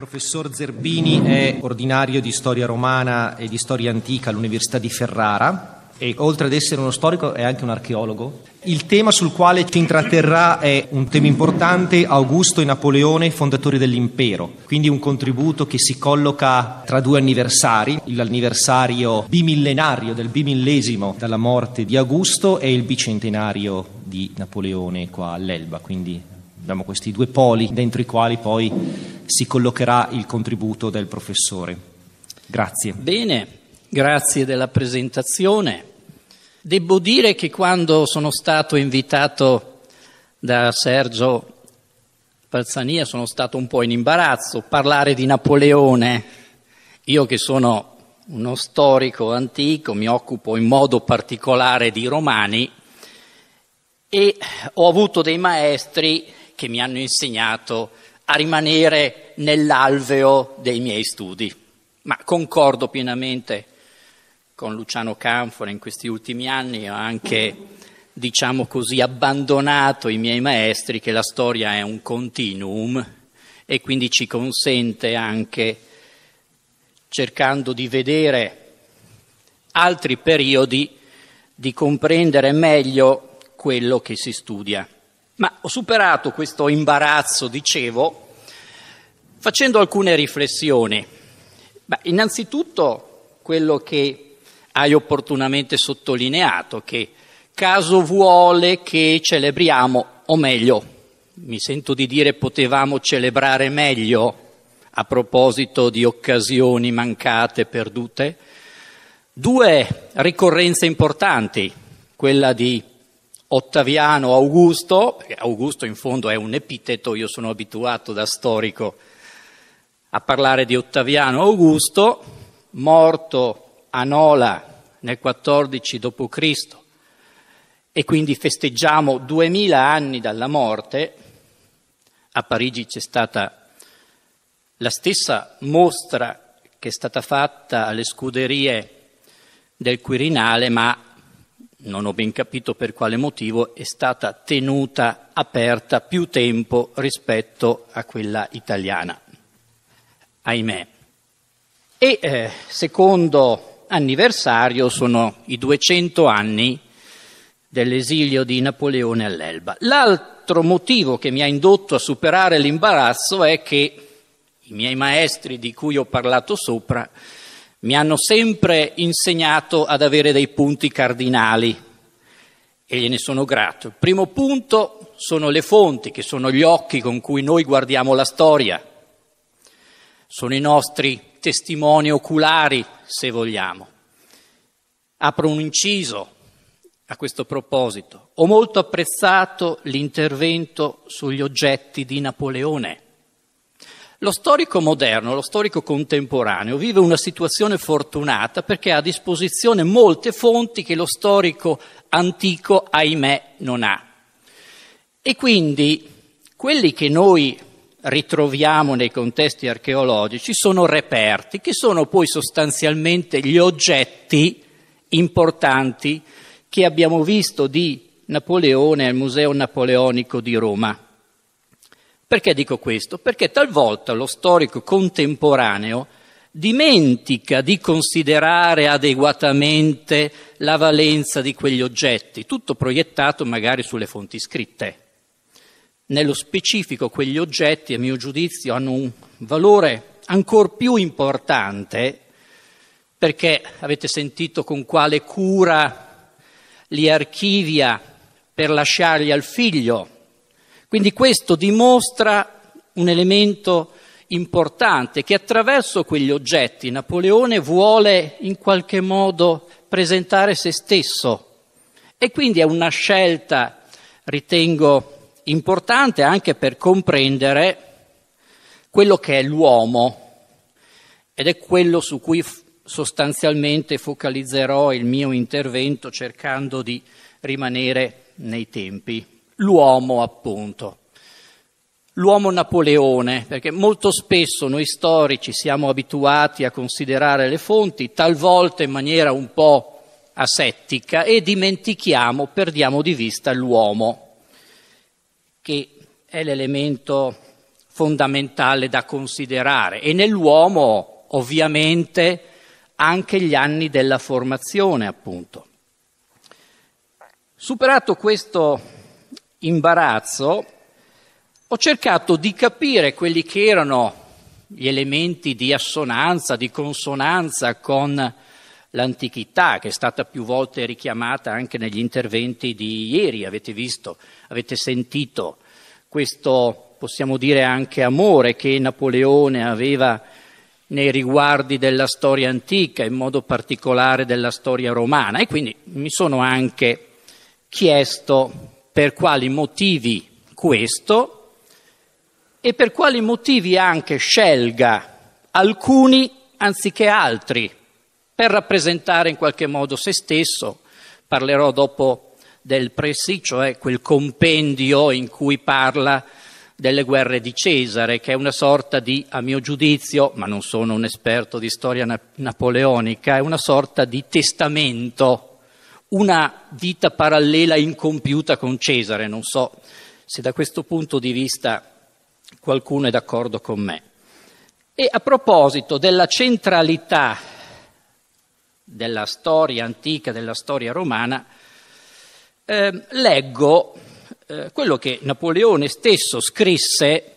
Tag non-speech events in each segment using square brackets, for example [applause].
Professor Zerbini è ordinario di storia romana e di storia antica all'Università di Ferrara e oltre ad essere uno storico è anche un archeologo. Il tema sul quale ci intratterrà è un tema importante, Augusto e Napoleone, fondatori dell'impero, quindi un contributo che si colloca tra due anniversari, l'anniversario bimillenario del bimillesimo dalla morte di Augusto e il bicentenario di Napoleone qua all'Elba, quindi Abbiamo questi due poli dentro i quali poi si collocherà il contributo del professore. Grazie. Bene, grazie della presentazione. Devo dire che quando sono stato invitato da Sergio Palzania sono stato un po' in imbarazzo. Parlare di Napoleone, io che sono uno storico antico, mi occupo in modo particolare di romani e ho avuto dei maestri che mi hanno insegnato a rimanere nell'alveo dei miei studi. Ma concordo pienamente con Luciano Canfora in questi ultimi anni, ho anche, diciamo così, abbandonato i miei maestri che la storia è un continuum e quindi ci consente anche, cercando di vedere altri periodi, di comprendere meglio quello che si studia. Ma ho superato questo imbarazzo, dicevo, facendo alcune riflessioni. Beh, innanzitutto quello che hai opportunamente sottolineato, che caso vuole che celebriamo, o meglio, mi sento di dire potevamo celebrare meglio a proposito di occasioni mancate, perdute, due ricorrenze importanti, quella di Ottaviano Augusto, perché Augusto in fondo è un epiteto, io sono abituato da storico a parlare di Ottaviano Augusto, morto a Nola nel 14 d.C. e quindi festeggiamo 2000 anni dalla morte, a Parigi c'è stata la stessa mostra che è stata fatta alle scuderie del Quirinale, ma non ho ben capito per quale motivo, è stata tenuta aperta più tempo rispetto a quella italiana. Ahimè. E eh, secondo anniversario sono i 200 anni dell'esilio di Napoleone all'Elba. L'altro motivo che mi ha indotto a superare l'imbarazzo è che i miei maestri di cui ho parlato sopra mi hanno sempre insegnato ad avere dei punti cardinali e gliene sono grato. Il primo punto sono le fonti, che sono gli occhi con cui noi guardiamo la storia, sono i nostri testimoni oculari, se vogliamo. Apro un inciso a questo proposito. Ho molto apprezzato l'intervento sugli oggetti di Napoleone lo storico moderno, lo storico contemporaneo vive una situazione fortunata perché ha a disposizione molte fonti che lo storico antico, ahimè, non ha. E quindi quelli che noi ritroviamo nei contesti archeologici sono reperti, che sono poi sostanzialmente gli oggetti importanti che abbiamo visto di Napoleone al Museo Napoleonico di Roma. Perché dico questo? Perché talvolta lo storico contemporaneo dimentica di considerare adeguatamente la valenza di quegli oggetti, tutto proiettato magari sulle fonti scritte. Nello specifico quegli oggetti, a mio giudizio, hanno un valore ancora più importante perché avete sentito con quale cura li archivia per lasciarli al figlio quindi questo dimostra un elemento importante che attraverso quegli oggetti Napoleone vuole in qualche modo presentare se stesso e quindi è una scelta, ritengo, importante anche per comprendere quello che è l'uomo ed è quello su cui sostanzialmente focalizzerò il mio intervento cercando di rimanere nei tempi l'uomo appunto. L'uomo Napoleone, perché molto spesso noi storici siamo abituati a considerare le fonti, talvolta in maniera un po' asettica, e dimentichiamo, perdiamo di vista l'uomo, che è l'elemento fondamentale da considerare. E nell'uomo, ovviamente, anche gli anni della formazione, appunto. Superato questo imbarazzo, ho cercato di capire quelli che erano gli elementi di assonanza, di consonanza con l'antichità, che è stata più volte richiamata anche negli interventi di ieri, avete visto, avete sentito questo, possiamo dire, anche amore che Napoleone aveva nei riguardi della storia antica, in modo particolare della storia romana. E quindi mi sono anche chiesto per quali motivi questo e per quali motivi anche scelga alcuni anziché altri per rappresentare in qualche modo se stesso. Parlerò dopo del Pressi, cioè quel compendio in cui parla delle guerre di Cesare, che è una sorta di, a mio giudizio, ma non sono un esperto di storia na- napoleonica, è una sorta di testamento una vita parallela incompiuta con Cesare, non so se da questo punto di vista qualcuno è d'accordo con me. E a proposito della centralità della storia antica, della storia romana, eh, leggo eh, quello che Napoleone stesso scrisse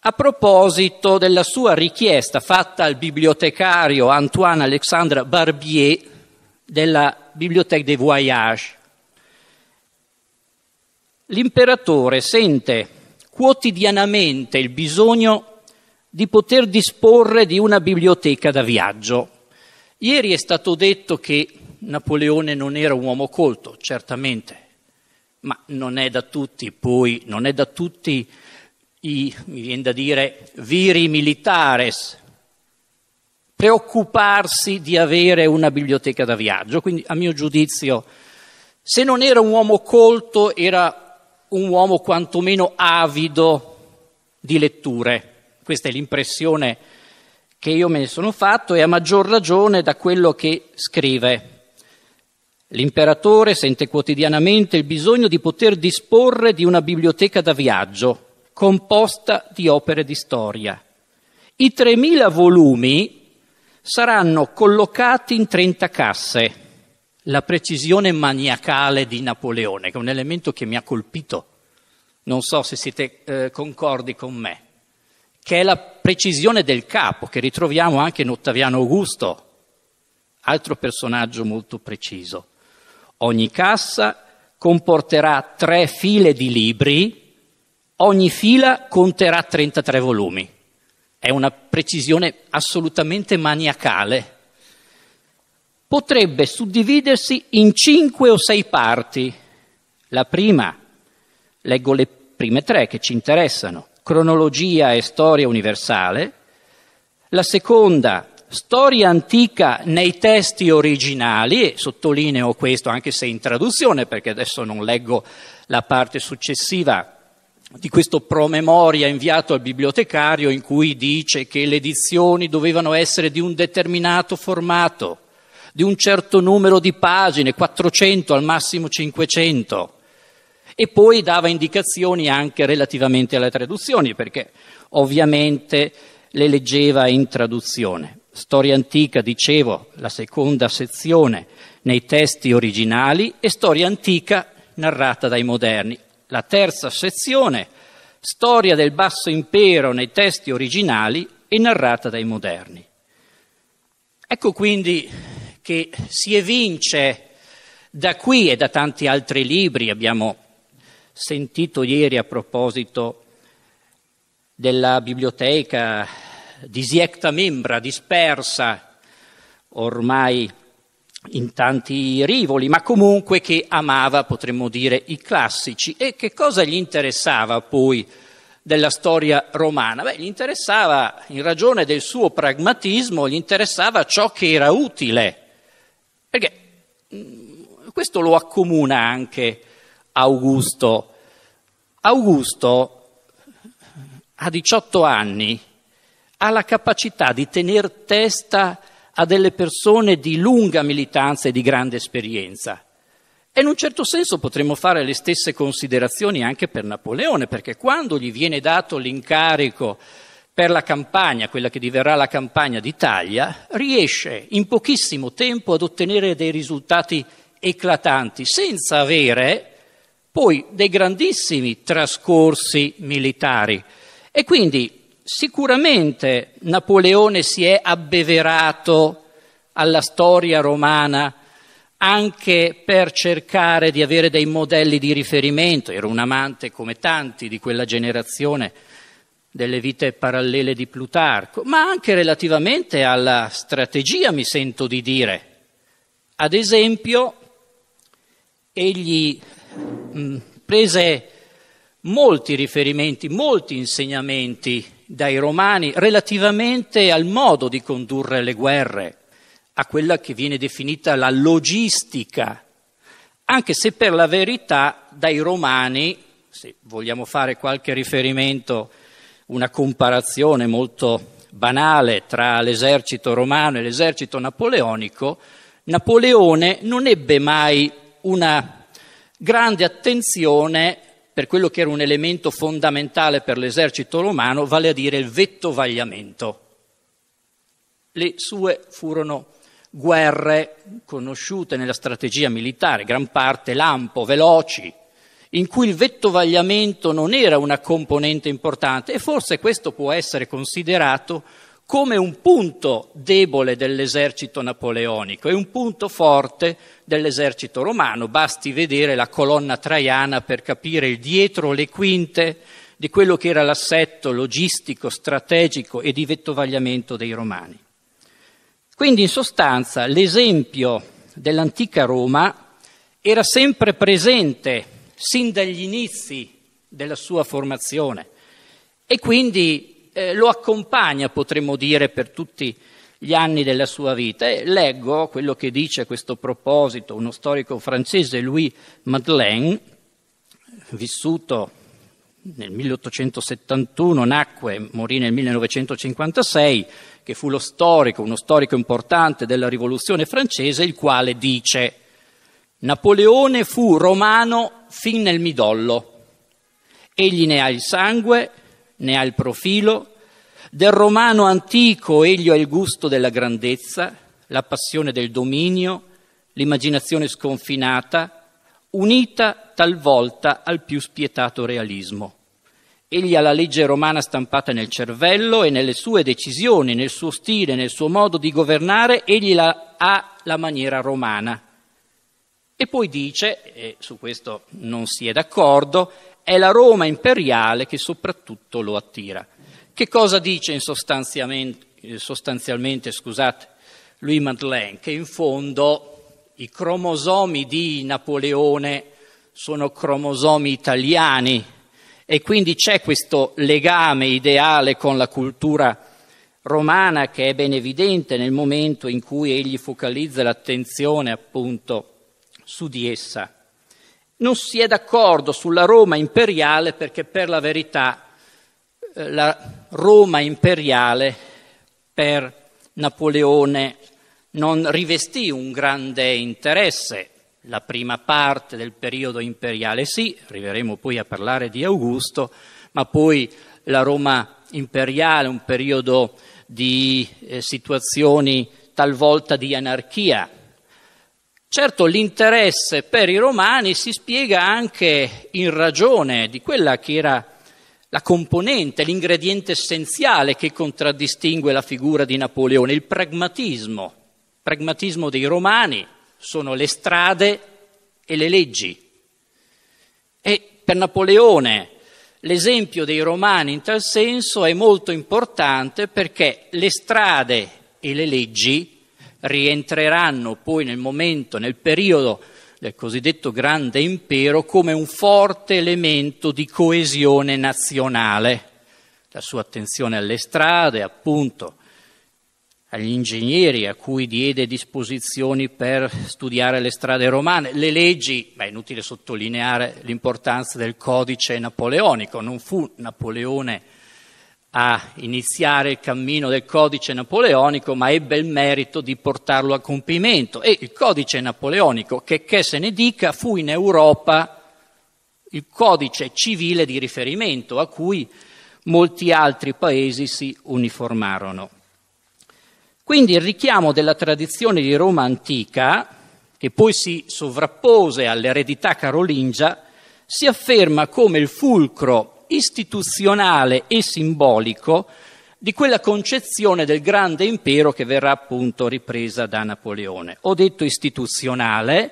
a proposito della sua richiesta fatta al bibliotecario Antoine Alexandre Barbier della Bibliothèque des Voyages. L'imperatore sente quotidianamente il bisogno di poter disporre di una biblioteca da viaggio. Ieri è stato detto che Napoleone non era un uomo colto, certamente, ma non è da tutti poi, non è da tutti i, mi viene da dire, viri militares, preoccuparsi di avere una biblioteca da viaggio, quindi a mio giudizio se non era un uomo colto era un uomo quantomeno avido di letture, questa è l'impressione che io me ne sono fatto e a maggior ragione da quello che scrive. L'imperatore sente quotidianamente il bisogno di poter disporre di una biblioteca da viaggio composta di opere di storia. I 3.000 volumi saranno collocati in 30 casse. La precisione maniacale di Napoleone, che è un elemento che mi ha colpito, non so se siete eh, concordi con me, che è la precisione del capo, che ritroviamo anche in Ottaviano Augusto, altro personaggio molto preciso. Ogni cassa comporterà tre file di libri, ogni fila conterà 33 volumi è una precisione assolutamente maniacale, potrebbe suddividersi in cinque o sei parti. La prima, leggo le prime tre che ci interessano, cronologia e storia universale. La seconda, storia antica nei testi originali, e sottolineo questo anche se in traduzione, perché adesso non leggo la parte successiva di questo promemoria inviato al bibliotecario in cui dice che le edizioni dovevano essere di un determinato formato, di un certo numero di pagine, 400 al massimo 500. E poi dava indicazioni anche relativamente alle traduzioni, perché ovviamente le leggeva in traduzione. Storia antica, dicevo, la seconda sezione nei testi originali e storia antica narrata dai moderni la terza sezione, storia del Basso Impero nei testi originali e narrata dai moderni. Ecco quindi che si evince da qui e da tanti altri libri, abbiamo sentito ieri a proposito della biblioteca di Membra dispersa ormai in tanti rivoli, ma comunque che amava, potremmo dire, i classici. E che cosa gli interessava poi della storia romana? Beh, gli interessava, in ragione del suo pragmatismo, gli interessava ciò che era utile, perché mm, questo lo accomuna anche Augusto. Augusto, a 18 anni, ha la capacità di tenere testa a delle persone di lunga militanza e di grande esperienza. E in un certo senso potremmo fare le stesse considerazioni anche per Napoleone, perché quando gli viene dato l'incarico per la campagna, quella che diverrà la campagna d'Italia, riesce in pochissimo tempo ad ottenere dei risultati eclatanti, senza avere poi dei grandissimi trascorsi militari. E quindi Sicuramente Napoleone si è abbeverato alla storia romana anche per cercare di avere dei modelli di riferimento, era un amante come tanti di quella generazione delle vite parallele di Plutarco, ma anche relativamente alla strategia mi sento di dire. Ad esempio, egli mh, mm, prese molti riferimenti, molti insegnamenti dai romani relativamente al modo di condurre le guerre, a quella che viene definita la logistica, anche se per la verità dai romani, se vogliamo fare qualche riferimento, una comparazione molto banale tra l'esercito romano e l'esercito napoleonico, Napoleone non ebbe mai una grande attenzione per quello che era un elemento fondamentale per l'esercito romano, vale a dire il vettovagliamento. Le sue furono guerre conosciute nella strategia militare, gran parte lampo, veloci, in cui il vettovagliamento non era una componente importante e forse questo può essere considerato come un punto debole dell'esercito napoleonico e un punto forte dell'esercito romano. Basti vedere la colonna traiana per capire il dietro le quinte di quello che era l'assetto logistico, strategico e di vettovagliamento dei romani. Quindi in sostanza l'esempio dell'antica Roma era sempre presente sin dagli inizi della sua formazione e quindi eh, lo accompagna, potremmo dire, per tutti gli anni della sua vita. E leggo quello che dice a questo proposito uno storico francese, Louis Madeleine, vissuto nel 1871, nacque, e morì nel 1956, che fu lo storico, uno storico importante della rivoluzione francese, il quale dice Napoleone fu romano fin nel midollo, egli ne ha il sangue, ne ha il profilo, del romano antico egli ha il gusto della grandezza, la passione del dominio, l'immaginazione sconfinata, unita talvolta al più spietato realismo. Egli ha la legge romana stampata nel cervello e nelle sue decisioni, nel suo stile, nel suo modo di governare, egli la, ha la maniera romana. E poi dice, e su questo non si è d'accordo, è la Roma imperiale che soprattutto lo attira. Che cosa dice in eh, sostanzialmente scusate, Louis Madeleine? Che in fondo i cromosomi di Napoleone sono cromosomi italiani e quindi c'è questo legame ideale con la cultura romana che è ben evidente nel momento in cui egli focalizza l'attenzione appunto su di essa non si è d'accordo sulla Roma imperiale perché per la verità eh, la Roma imperiale per Napoleone non rivestì un grande interesse. La prima parte del periodo imperiale sì, arriveremo poi a parlare di Augusto, ma poi la Roma imperiale, un periodo di eh, situazioni talvolta di anarchia, Certo l'interesse per i romani si spiega anche in ragione di quella che era la componente, l'ingrediente essenziale che contraddistingue la figura di Napoleone, il pragmatismo. Il pragmatismo dei romani sono le strade e le leggi. E per Napoleone l'esempio dei romani in tal senso è molto importante perché le strade e le leggi rientreranno poi nel momento, nel periodo del cosiddetto grande impero come un forte elemento di coesione nazionale. La sua attenzione alle strade, appunto, agli ingegneri a cui diede disposizioni per studiare le strade romane, le leggi, ma è inutile sottolineare l'importanza del codice napoleonico, non fu Napoleone a iniziare il cammino del codice napoleonico, ma ebbe il merito di portarlo a compimento. E il codice napoleonico, che, che se ne dica, fu in Europa il codice civile di riferimento a cui molti altri paesi si uniformarono. Quindi il richiamo della tradizione di Roma antica, che poi si sovrappose all'eredità carolingia, si afferma come il fulcro istituzionale e simbolico di quella concezione del grande impero che verrà appunto ripresa da Napoleone. Ho detto istituzionale,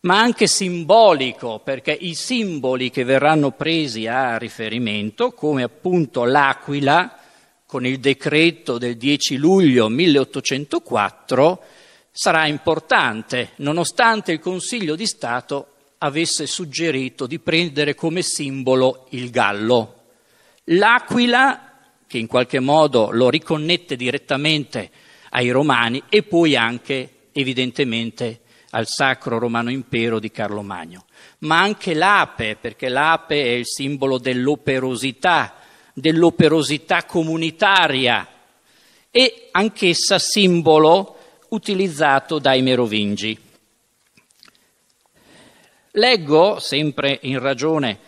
ma anche simbolico, perché i simboli che verranno presi a riferimento, come appunto l'Aquila, con il decreto del 10 luglio 1804, sarà importante, nonostante il Consiglio di Stato avesse suggerito di prendere come simbolo il gallo. L'aquila, che in qualche modo lo riconnette direttamente ai romani e poi anche evidentemente al sacro romano impero di Carlo Magno. Ma anche l'ape, perché l'ape è il simbolo dell'operosità, dell'operosità comunitaria e anch'essa simbolo utilizzato dai merovingi. Leggo, sempre in ragione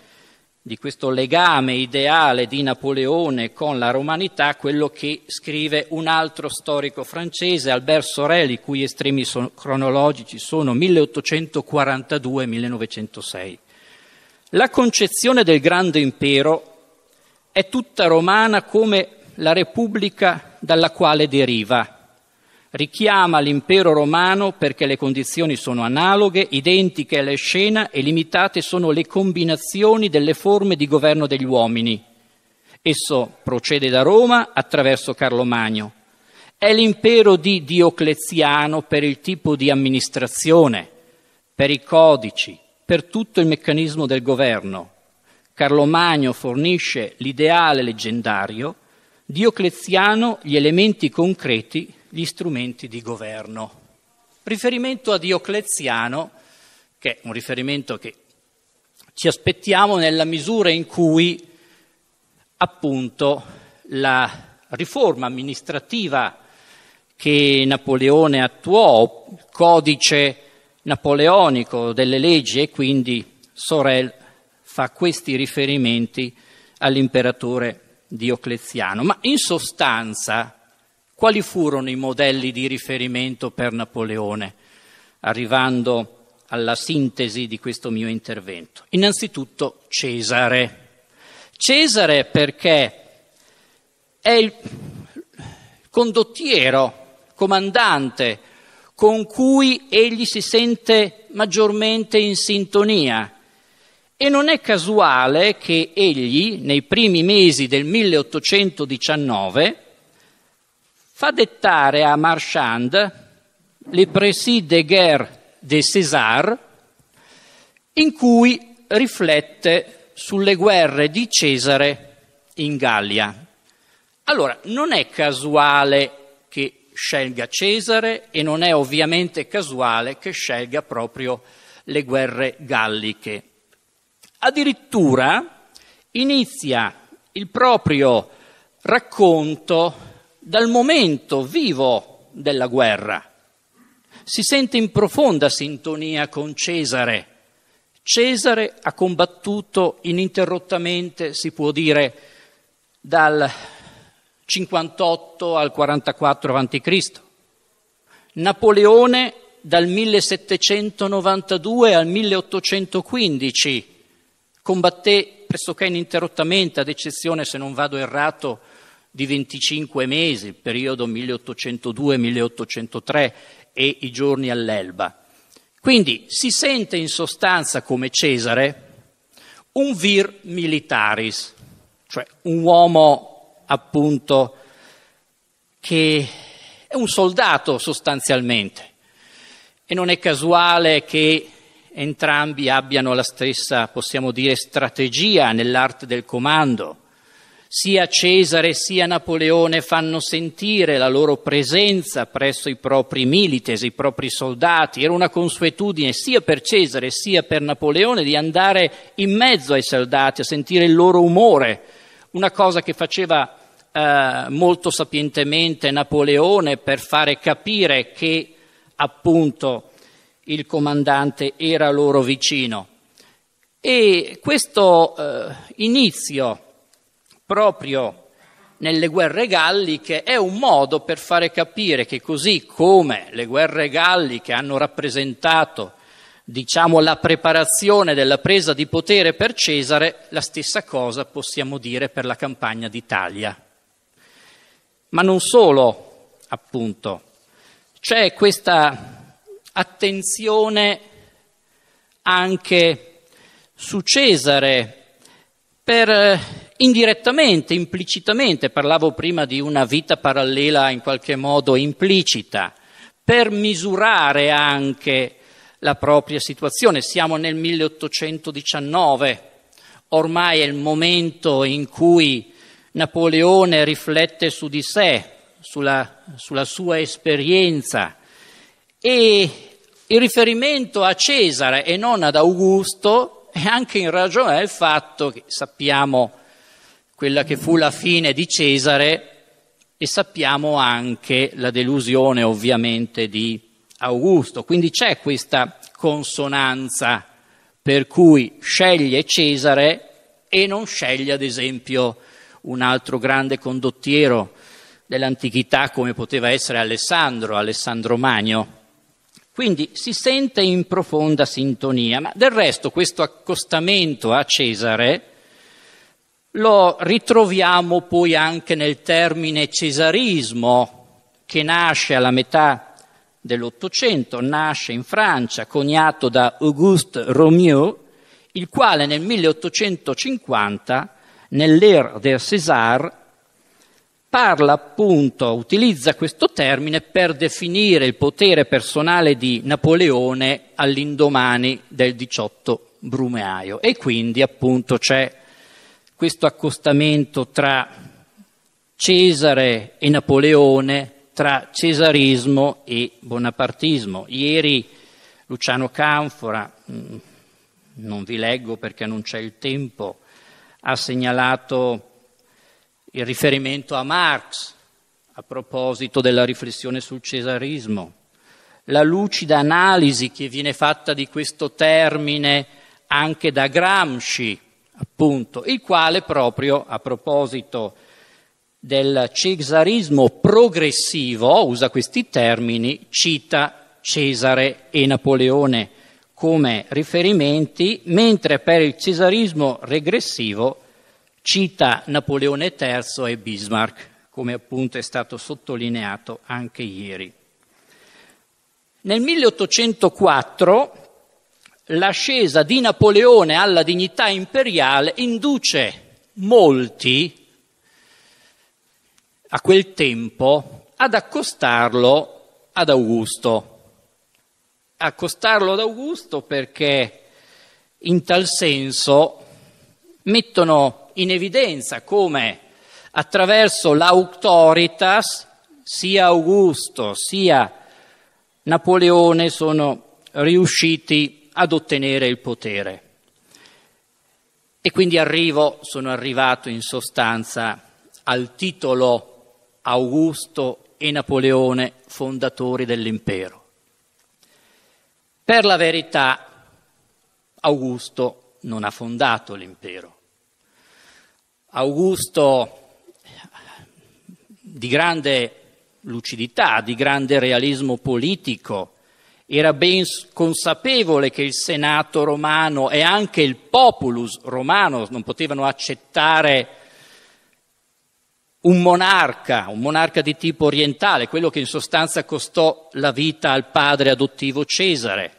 di questo legame ideale di Napoleone con la romanità, quello che scrive un altro storico francese, Albert Sorel, i cui estremi son- cronologici sono 1842-1906. La concezione del grande impero è tutta romana come la repubblica dalla quale deriva richiama l'impero romano perché le condizioni sono analoghe, identiche alla scena e limitate sono le combinazioni delle forme di governo degli uomini. Esso procede da Roma attraverso Carlo Magno. È l'impero di Diocleziano per il tipo di amministrazione, per i codici, per tutto il meccanismo del governo. Carlo Magno fornisce l'ideale leggendario, Diocleziano gli elementi concreti gli strumenti di governo. Riferimento a Diocleziano, che è un riferimento che ci aspettiamo nella misura in cui appunto la riforma amministrativa che Napoleone attuò, il codice napoleonico delle leggi e quindi Sorel fa questi riferimenti all'imperatore Diocleziano, ma in sostanza quali furono i modelli di riferimento per Napoleone, arrivando alla sintesi di questo mio intervento? Innanzitutto Cesare. Cesare perché è il condottiero, comandante, con cui egli si sente maggiormente in sintonia. E non è casuale che egli, nei primi mesi del 1819, fa dettare a Marchand le Précis de guerre de César, in cui riflette sulle guerre di Cesare in Gallia. Allora, non è casuale che scelga Cesare e non è ovviamente casuale che scelga proprio le guerre galliche. Addirittura inizia il proprio racconto dal momento vivo della guerra. Si sente in profonda sintonia con Cesare. Cesare ha combattuto ininterrottamente, si può dire, dal 58 al 44 a.C. Napoleone dal 1792 al 1815 combatté pressoché ininterrottamente, ad eccezione, se non vado errato, di 25 mesi, il periodo 1802-1803 e i giorni all'Elba. Quindi si sente in sostanza come Cesare un vir militaris, cioè un uomo appunto che è un soldato sostanzialmente e non è casuale che entrambi abbiano la stessa, possiamo dire, strategia nell'arte del comando sia Cesare sia Napoleone fanno sentire la loro presenza presso i propri milites, i propri soldati. Era una consuetudine sia per Cesare sia per Napoleone di andare in mezzo ai soldati, a sentire il loro umore, una cosa che faceva eh, molto sapientemente Napoleone per fare capire che appunto il comandante era loro vicino. E questo eh, inizio proprio nelle guerre galliche è un modo per fare capire che così come le guerre galliche hanno rappresentato diciamo la preparazione della presa di potere per Cesare, la stessa cosa possiamo dire per la campagna d'Italia. Ma non solo, appunto, c'è questa attenzione anche su Cesare per indirettamente, implicitamente, parlavo prima di una vita parallela in qualche modo implicita, per misurare anche la propria situazione. Siamo nel 1819, ormai è il momento in cui Napoleone riflette su di sé, sulla, sulla sua esperienza e il riferimento a Cesare e non ad Augusto è anche in ragione del fatto che sappiamo quella che fu la fine di Cesare e sappiamo anche la delusione ovviamente di Augusto. Quindi c'è questa consonanza per cui sceglie Cesare e non sceglie ad esempio un altro grande condottiero dell'antichità come poteva essere Alessandro, Alessandro Magno. Quindi si sente in profonda sintonia, ma del resto questo accostamento a Cesare lo ritroviamo poi anche nel termine cesarismo, che nasce alla metà dell'Ottocento, nasce in Francia, coniato da Auguste Romieux, il quale nel 1850, nell'ère de César, parla appunto, utilizza questo termine per definire il potere personale di Napoleone all'indomani del 18 Brumeaio e quindi appunto c'è questo accostamento tra Cesare e Napoleone, tra cesarismo e bonapartismo. Ieri Luciano Canfora, mm, non vi leggo perché non c'è il tempo, ha segnalato il riferimento a Marx a proposito della riflessione sul cesarismo, la lucida analisi che viene fatta di questo termine anche da Gramsci, appunto, il quale proprio a proposito del cesarismo progressivo, usa questi termini, cita Cesare e Napoleone come riferimenti, mentre per il cesarismo regressivo cita Napoleone III e Bismarck, come appunto è stato sottolineato anche ieri. Nel 1804 l'ascesa di Napoleone alla dignità imperiale induce molti a quel tempo ad accostarlo ad Augusto. Accostarlo ad Augusto perché in tal senso mettono in evidenza come attraverso l'auctoritas sia Augusto sia Napoleone sono riusciti a ad ottenere il potere. E quindi arrivo, sono arrivato in sostanza al titolo Augusto e Napoleone fondatori dell'impero. Per la verità Augusto non ha fondato l'impero. Augusto di grande lucidità, di grande realismo politico, era ben consapevole che il Senato romano e anche il populus romano non potevano accettare un monarca, un monarca di tipo orientale, quello che in sostanza costò la vita al padre adottivo Cesare.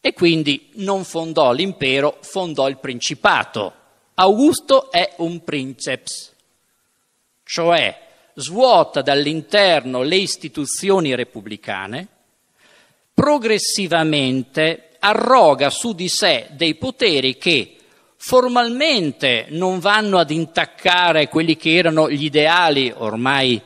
E quindi non fondò l'impero, fondò il principato. Augusto è un princeps, cioè svuota dall'interno le istituzioni repubblicane progressivamente arroga su di sé dei poteri che formalmente non vanno ad intaccare quelli che erano gli ideali ormai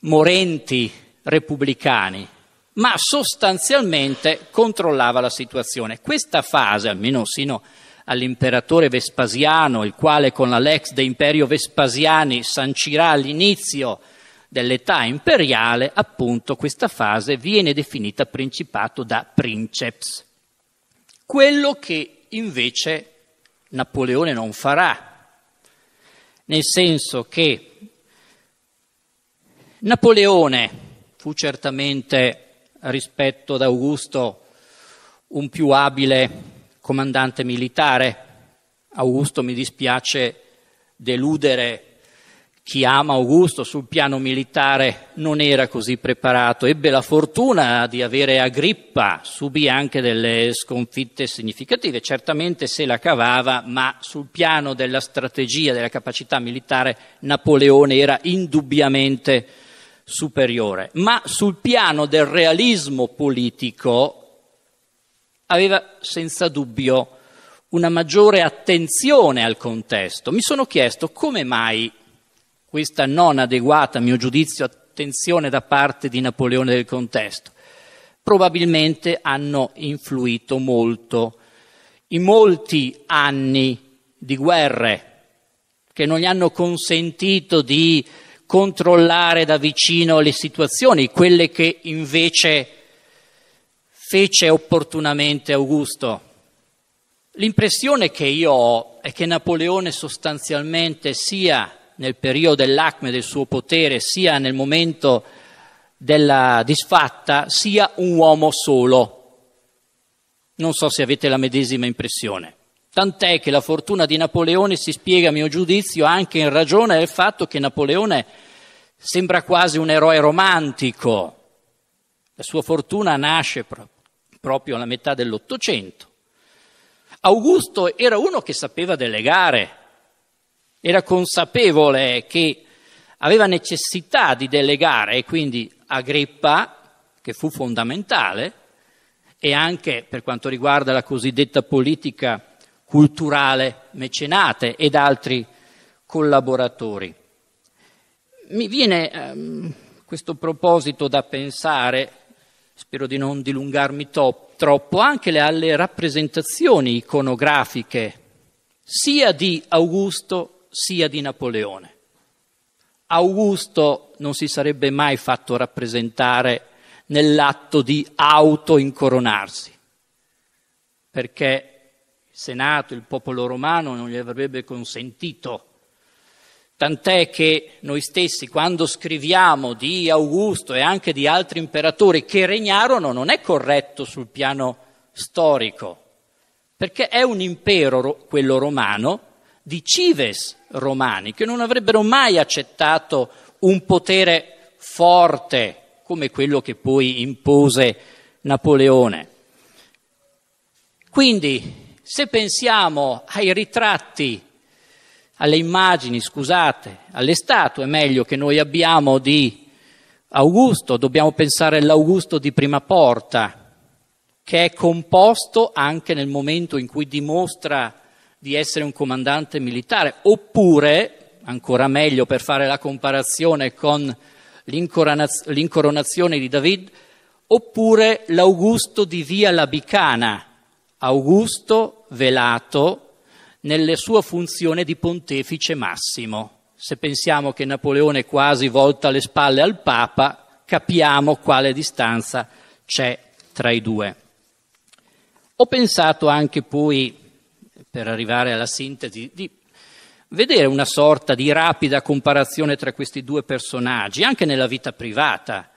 morenti repubblicani, ma sostanzialmente controllava la situazione. Questa fase, almeno sino all'imperatore Vespasiano, il quale con la Lex de Imperio Vespasiani sancirà all'inizio dell'età imperiale, appunto questa fase viene definita principato da princeps. Quello che invece Napoleone non farà, nel senso che Napoleone fu certamente rispetto ad Augusto un più abile comandante militare. Augusto mi dispiace deludere chi ama Augusto sul piano militare non era così preparato, ebbe la fortuna di avere Agrippa, subì anche delle sconfitte significative, certamente se la cavava, ma sul piano della strategia, della capacità militare, Napoleone era indubbiamente superiore, ma sul piano del realismo politico aveva senza dubbio una maggiore attenzione al contesto. Mi sono chiesto come mai questa non adeguata, a mio giudizio, attenzione da parte di Napoleone del contesto, probabilmente hanno influito molto i molti anni di guerre che non gli hanno consentito di controllare da vicino le situazioni, quelle che invece fece opportunamente Augusto. L'impressione che io ho è che Napoleone sostanzialmente sia nel periodo dell'acme del suo potere, sia nel momento della disfatta, sia un uomo solo. Non so se avete la medesima impressione. Tant'è che la fortuna di Napoleone si spiega, a mio giudizio, anche in ragione del fatto che Napoleone sembra quasi un eroe romantico. La sua fortuna nasce proprio alla metà dell'Ottocento. Augusto era uno che sapeva delle gare, era consapevole che aveva necessità di delegare e quindi Agrippa, che fu fondamentale, e anche per quanto riguarda la cosiddetta politica culturale mecenate ed altri collaboratori. Mi viene ehm, a questo proposito da pensare, spero di non dilungarmi to- troppo, anche alle rappresentazioni iconografiche sia di Augusto sia di Napoleone. Augusto non si sarebbe mai fatto rappresentare nell'atto di autoincoronarsi, perché il Senato, il popolo romano non gli avrebbe consentito. Tant'è che noi stessi, quando scriviamo di Augusto e anche di altri imperatori che regnarono, non è corretto sul piano storico, perché è un impero, quello romano, di cives romani che non avrebbero mai accettato un potere forte come quello che poi impose Napoleone. Quindi, se pensiamo ai ritratti, alle immagini, scusate, alle statue, meglio che noi abbiamo di Augusto, dobbiamo pensare all'Augusto di prima porta, che è composto anche nel momento in cui dimostra di essere un comandante militare, oppure, ancora meglio per fare la comparazione con l'incoronazione di David, oppure l'Augusto di Via Labicana, Augusto velato nella sua funzione di pontefice massimo. Se pensiamo che Napoleone quasi volta le spalle al Papa, capiamo quale distanza c'è tra i due. Ho pensato anche poi per arrivare alla sintesi, di vedere una sorta di rapida comparazione tra questi due personaggi, anche nella vita privata,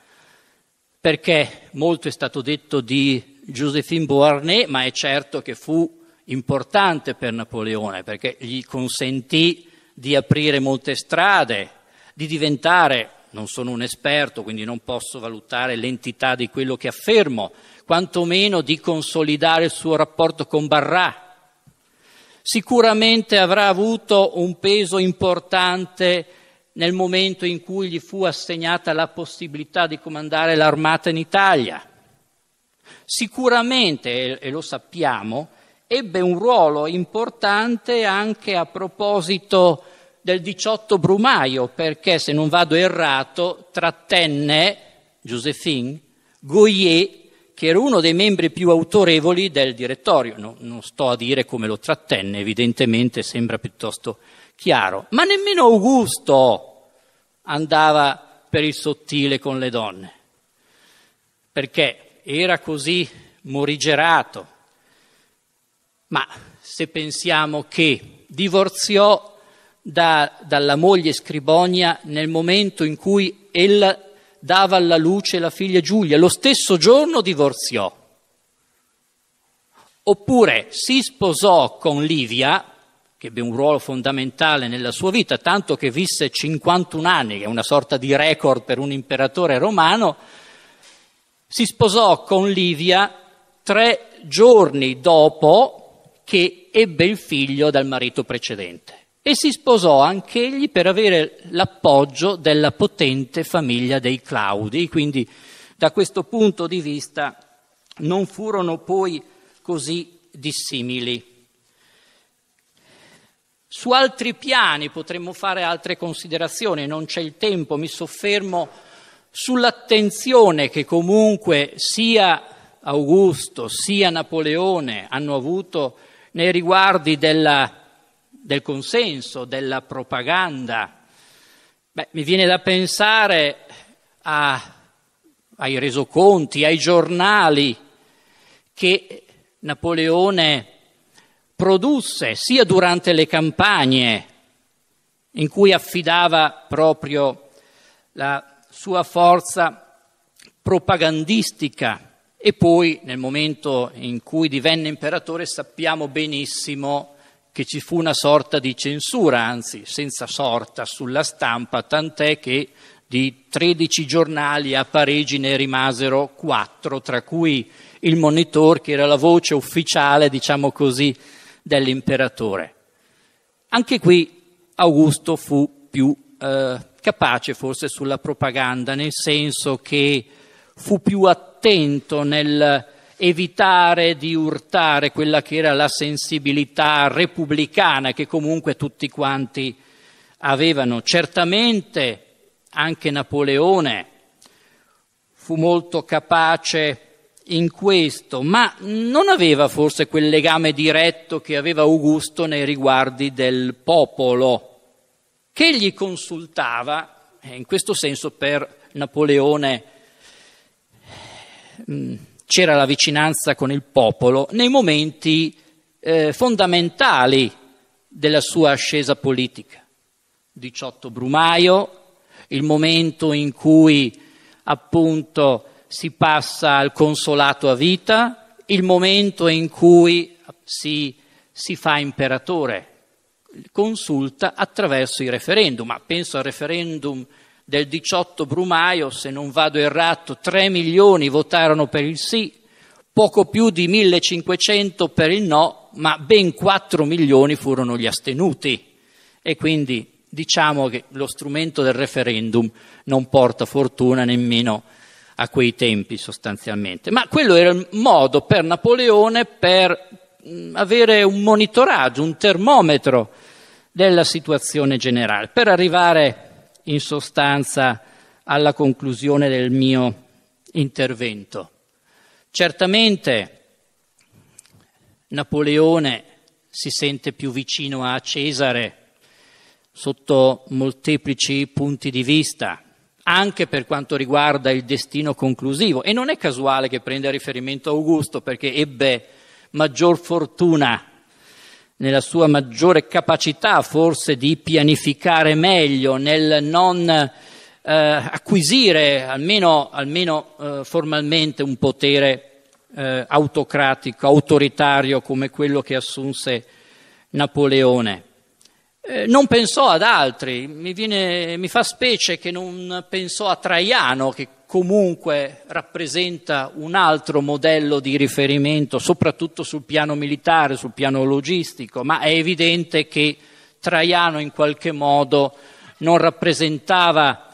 perché molto è stato detto di Josephine Beauharnais, ma è certo che fu importante per Napoleone, perché gli consentì di aprire molte strade, di diventare, non sono un esperto, quindi non posso valutare l'entità di quello che affermo, quantomeno di consolidare il suo rapporto con Barrat, sicuramente avrà avuto un peso importante nel momento in cui gli fu assegnata la possibilità di comandare l'armata in Italia. Sicuramente, e lo sappiamo, ebbe un ruolo importante anche a proposito del 18 Brumaio, perché se non vado errato trattenne Josephine Goyer che era uno dei membri più autorevoli del direttorio. No, non sto a dire come lo trattenne, evidentemente sembra piuttosto chiaro. Ma nemmeno Augusto andava per il sottile con le donne, perché era così morigerato. Ma se pensiamo che divorziò da, dalla moglie Scribonia nel momento in cui ella dava alla luce la figlia Giulia, lo stesso giorno divorziò. Oppure si sposò con Livia, che ebbe un ruolo fondamentale nella sua vita, tanto che visse 51 anni, che è una sorta di record per un imperatore romano, si sposò con Livia tre giorni dopo che ebbe il figlio dal marito precedente e si sposò anch'egli per avere l'appoggio della potente famiglia dei Claudi, quindi da questo punto di vista non furono poi così dissimili. Su altri piani potremmo fare altre considerazioni, non c'è il tempo, mi soffermo sull'attenzione che comunque sia Augusto sia Napoleone hanno avuto nei riguardi della del consenso, della propaganda. Beh, mi viene da pensare a, ai resoconti, ai giornali che Napoleone produsse sia durante le campagne in cui affidava proprio la sua forza propagandistica e poi nel momento in cui divenne imperatore sappiamo benissimo che ci fu una sorta di censura, anzi senza sorta, sulla stampa, tant'è che di 13 giornali a Parigi ne rimasero 4, tra cui il Monitor, che era la voce ufficiale, diciamo così, dell'imperatore. Anche qui Augusto fu più eh, capace forse sulla propaganda, nel senso che fu più attento nel evitare di urtare quella che era la sensibilità repubblicana che comunque tutti quanti avevano. Certamente anche Napoleone fu molto capace in questo, ma non aveva forse quel legame diretto che aveva Augusto nei riguardi del popolo, che gli consultava, eh, in questo senso per Napoleone mh, mm, c'era la vicinanza con il popolo nei momenti eh, fondamentali della sua ascesa politica. 18 Brumaio, il momento in cui appunto si passa al consolato a vita, il momento in cui si, si fa imperatore, consulta attraverso i referendum, ma penso al referendum del 18 Brumaio, se non vado errato, 3 milioni votarono per il sì, poco più di 1500 per il no, ma ben 4 milioni furono gli astenuti. E quindi diciamo che lo strumento del referendum non porta fortuna nemmeno a quei tempi sostanzialmente. Ma quello era il modo per Napoleone per avere un monitoraggio, un termometro della situazione generale, per arrivare in sostanza alla conclusione del mio intervento. Certamente Napoleone si sente più vicino a Cesare sotto molteplici punti di vista, anche per quanto riguarda il destino conclusivo. E non è casuale che prenda riferimento Augusto perché ebbe maggior fortuna nella sua maggiore capacità forse di pianificare meglio, nel non eh, acquisire almeno, almeno eh, formalmente un potere eh, autocratico, autoritario come quello che assunse Napoleone. Eh, non pensò ad altri, mi, viene, mi fa specie che non pensò a Traiano, che comunque rappresenta un altro modello di riferimento, soprattutto sul piano militare, sul piano logistico, ma è evidente che Traiano in qualche modo non rappresentava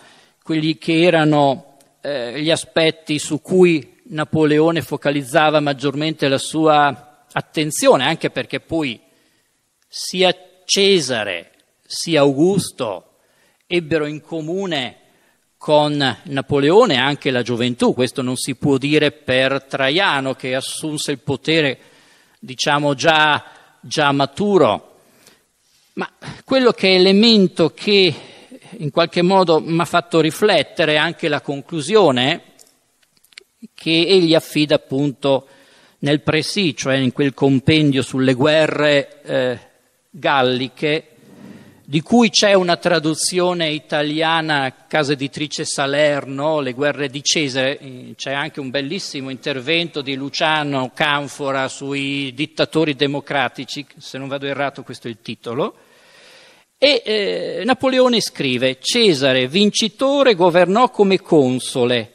quelli che erano eh, gli aspetti su cui Napoleone focalizzava maggiormente la sua attenzione, anche perché poi sia Cesare sia Augusto ebbero in comune con Napoleone anche la gioventù, questo non si può dire per Traiano che assunse il potere diciamo già, già maturo, ma quello che è elemento che in qualche modo mi ha fatto riflettere anche la conclusione che egli affida appunto nel Presi, cioè in quel compendio sulle guerre eh, galliche, di cui c'è una traduzione italiana, casa editrice Salerno, Le guerre di Cesare, c'è anche un bellissimo intervento di Luciano Canfora sui dittatori democratici, se non vado errato questo è il titolo, e eh, Napoleone scrive Cesare, vincitore, governò come console,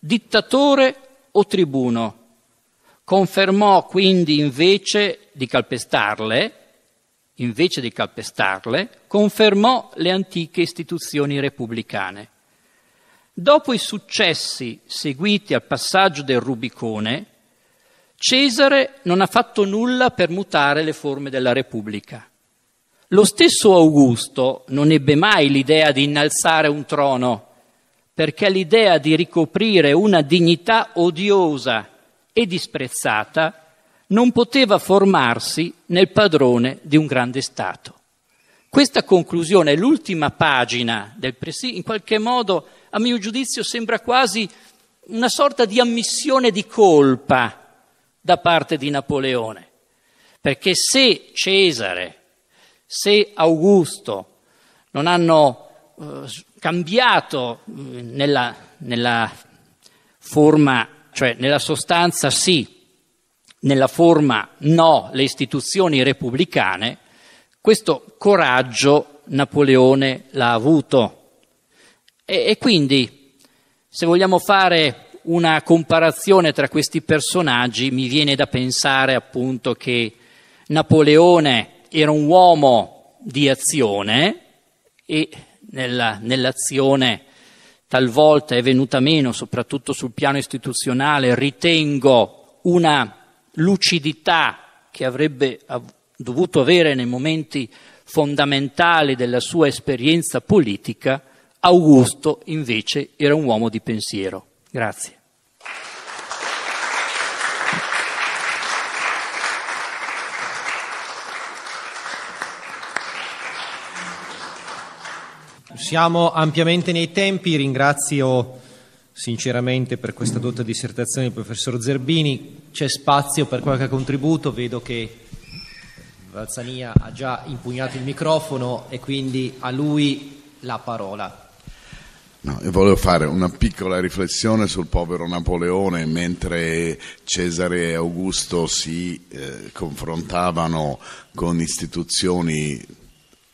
dittatore o tribuno, confermò quindi invece di calpestarle invece di calpestarle, confermò le antiche istituzioni repubblicane. Dopo i successi seguiti al passaggio del Rubicone, Cesare non ha fatto nulla per mutare le forme della Repubblica. Lo stesso Augusto non ebbe mai l'idea di innalzare un trono, perché l'idea di ricoprire una dignità odiosa e disprezzata non poteva formarsi nel padrone di un grande Stato. Questa conclusione, l'ultima pagina del Presì, in qualche modo, a mio giudizio, sembra quasi una sorta di ammissione di colpa da parte di Napoleone. Perché se Cesare, se Augusto non hanno eh, cambiato eh, nella, nella forma, cioè nella sostanza sì, nella forma no le istituzioni repubblicane, questo coraggio Napoleone l'ha avuto. E, e quindi, se vogliamo fare una comparazione tra questi personaggi, mi viene da pensare appunto che Napoleone era un uomo di azione e nella, nell'azione talvolta è venuta meno, soprattutto sul piano istituzionale, ritengo una lucidità che avrebbe dovuto avere nei momenti fondamentali della sua esperienza politica, Augusto invece era un uomo di pensiero. Grazie. Siamo ampiamente nei tempi, ringrazio sinceramente per questa dotta dissertazione del professor Zerbini. C'è spazio per qualche contributo, vedo che Valzania ha già impugnato il microfono e quindi a lui la parola. No, io volevo fare una piccola riflessione sul povero Napoleone mentre Cesare e Augusto si eh, confrontavano con istituzioni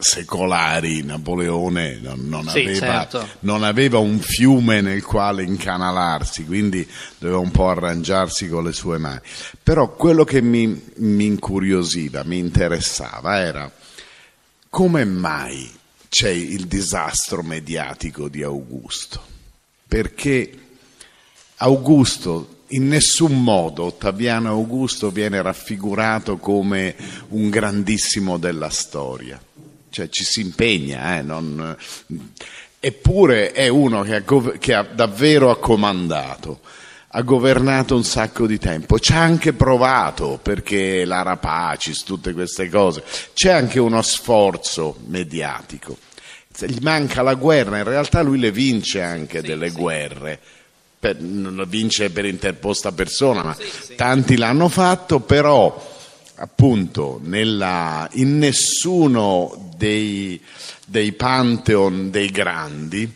secolari Napoleone non, non, sì, aveva, certo. non, aveva, un fiume nel quale incanalarsi, quindi doveva un po' arrangiarsi con le sue mani. Però quello che mi, mi incuriosiva, mi interessava era come mai c'è il disastro mediatico di Augusto? Perché Augusto in nessun modo Ottaviano Augusto viene raffigurato come un grandissimo della storia cioè ci si impegna, eh, non... eppure è uno che ha, gov- che ha davvero comandato ha governato un sacco di tempo, ci ha anche provato perché la Rapacis, tutte queste cose, c'è anche uno sforzo mediatico. Gli manca la guerra, in realtà lui le vince anche sì, delle sì. guerre, per, non le vince per interposta persona, ma sì, tanti l'hanno fatto, però appunto nella, in nessuno dei, dei pantheon dei grandi,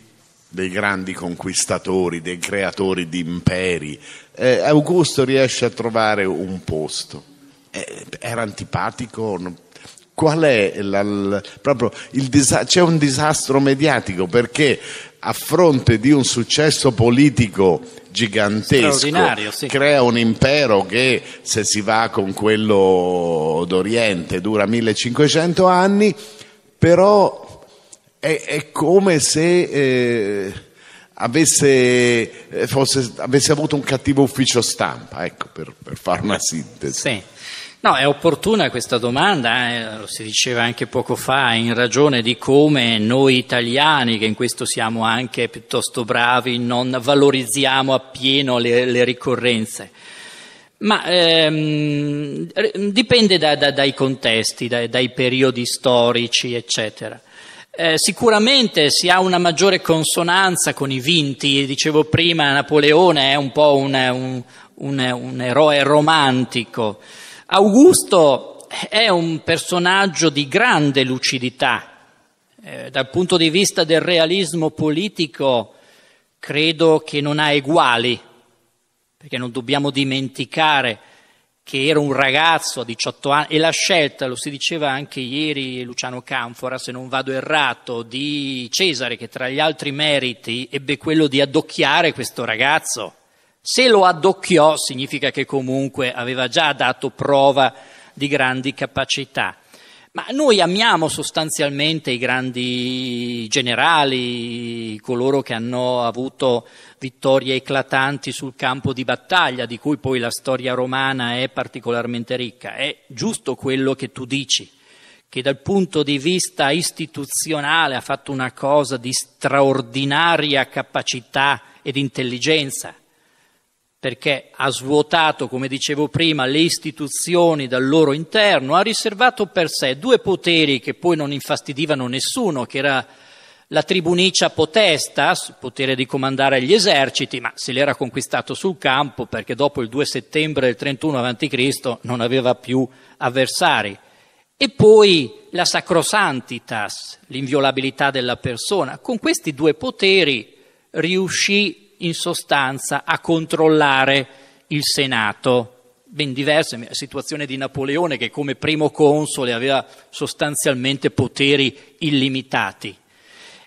dei grandi conquistatori, dei creatori di imperi, eh, Augusto riesce a trovare un posto. Eh, era antipatico? Qual è la, la, proprio il disa- c'è un disastro mediatico perché a fronte di un successo politico gigantesco, sì. crea un impero che se si va con quello d'Oriente dura 1500 anni, però è, è come se eh, avesse, eh, fosse, avesse, avuto un cattivo ufficio stampa, ecco, per, per fare una sintesi. Sì. No, è opportuna questa domanda, eh, lo si diceva anche poco fa, in ragione di come noi italiani, che in questo siamo anche piuttosto bravi, non valorizziamo appieno le, le ricorrenze. Ma ehm, dipende da, da, dai contesti, da, dai periodi storici, eccetera. Eh, sicuramente si ha una maggiore consonanza con i vinti, dicevo prima Napoleone è un po' un, un, un, un eroe romantico, Augusto è un personaggio di grande lucidità. Eh, dal punto di vista del realismo politico credo che non ha eguali, perché non dobbiamo dimenticare che era un ragazzo a 18 anni e la scelta, lo si diceva anche ieri Luciano Canfora, se non vado errato, di Cesare che tra gli altri meriti ebbe quello di addocchiare questo ragazzo se lo adocchiò significa che comunque aveva già dato prova di grandi capacità. Ma noi amiamo sostanzialmente i grandi generali, coloro che hanno avuto vittorie eclatanti sul campo di battaglia, di cui poi la storia romana è particolarmente ricca. È giusto quello che tu dici, che dal punto di vista istituzionale ha fatto una cosa di straordinaria capacità ed intelligenza perché ha svuotato, come dicevo prima, le istituzioni dal loro interno, ha riservato per sé due poteri che poi non infastidivano nessuno, che era la tribunicia potestas, potere di comandare gli eserciti, ma se l'era conquistato sul campo perché dopo il 2 settembre del 31 a.C. non aveva più avversari. E poi la sacrosantitas, l'inviolabilità della persona. Con questi due poteri riuscì in sostanza a controllare il Senato. Ben diversa la situazione di Napoleone che come primo console aveva sostanzialmente poteri illimitati.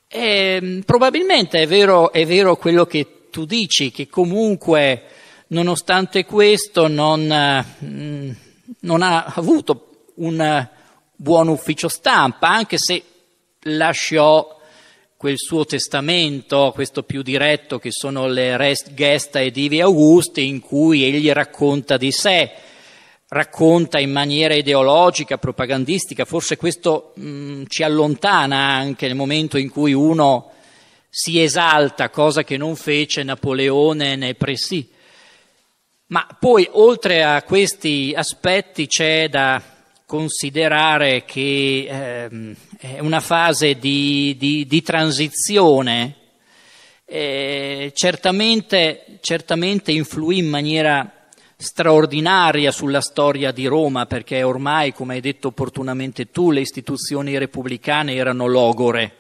E, ehm, probabilmente è vero, è vero quello che tu dici, che comunque nonostante questo non, mm, non ha avuto un buon ufficio stampa, anche se lasciò quel suo testamento, questo più diretto che sono le Rest Gesta e Divi Augusti, in cui egli racconta di sé, racconta in maniera ideologica, propagandistica, forse questo mh, mm, ci allontana anche nel momento in cui uno si esalta, cosa che non fece Napoleone né Pressy. Ma poi oltre a questi aspetti c'è da considerare che... Ehm, è una fase di, di, di transizione, eh, certamente, certamente influì in maniera straordinaria sulla storia di Roma, perché ormai, come hai detto opportunamente tu, le istituzioni repubblicane erano logore.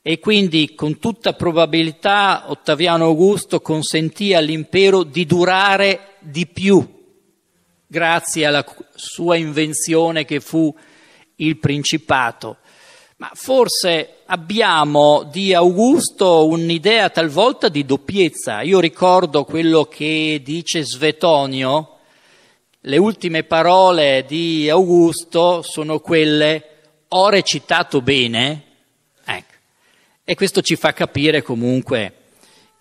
E quindi, con tutta probabilità, Ottaviano Augusto consentì all'impero di durare di più, grazie alla sua invenzione che fu il principato. Ma forse abbiamo di Augusto un'idea talvolta di doppiezza. Io ricordo quello che dice Svetonio, le ultime parole di Augusto sono quelle ho recitato bene, ecco. e questo ci fa capire comunque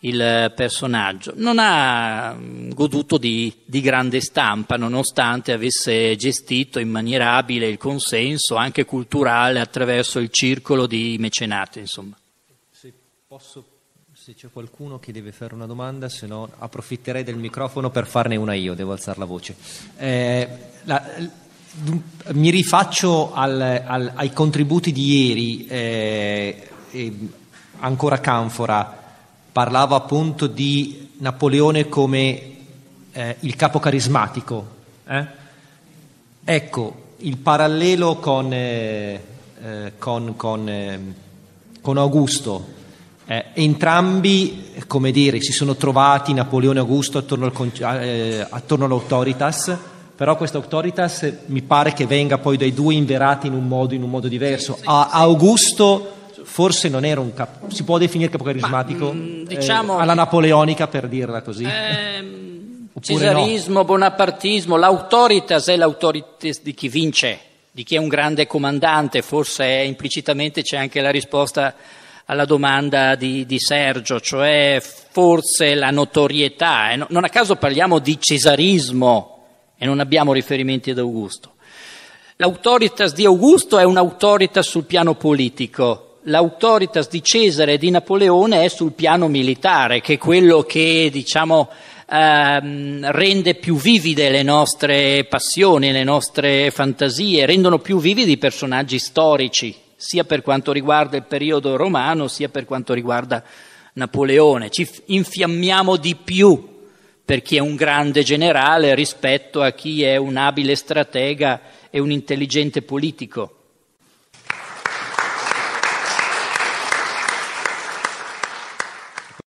il eh, personaggio. Non ha mm, goduto di, di, grande stampa, nonostante avesse gestito in maniera abile il consenso, anche culturale, attraverso il circolo di mecenate. Insomma. Se, posso, se c'è qualcuno che deve fare una domanda, se no approfitterei del microfono per farne una io, devo alzare la voce. Eh, la, mi rifaccio al, al, ai contributi di ieri, eh, eh, ancora Canfora parlava appunto di Napoleone come eh, il capo carismatico. Eh? Ecco, il parallelo con, eh, eh con, con, ehm, con Augusto. Eh, entrambi, come dire, si sono trovati Napoleone e Augusto attorno, al, eh, attorno all'autoritas, però questa autoritas mi pare che venga poi dai due inverata in un modo, in un modo diverso. A Augusto forse non era un capo, si può definire capocarismatico Ma, mm, eh, diciamo, eh, alla napoleonica per dirla così? Ehm, [laughs] cesarismo, no? bonapartismo, l'autoritas è l'autoritas di chi vince, di chi è un grande comandante, forse è, implicitamente c'è anche la risposta alla domanda di, di Sergio, cioè forse la notorietà, eh? non a caso parliamo di cesarismo e non abbiamo riferimenti ad Augusto. L'autoritas di Augusto è un'autoritas sul piano politico, l'autoritas di Cesare e di Napoleone è sul piano militare, che è quello che diciamo, ehm, rende più vivide le nostre passioni, le nostre fantasie, rendono più vividi i personaggi storici, sia per quanto riguarda il periodo romano, sia per quanto riguarda Napoleone. Ci infiammiamo di più per chi è un grande generale rispetto a chi è un abile stratega e un intelligente politico.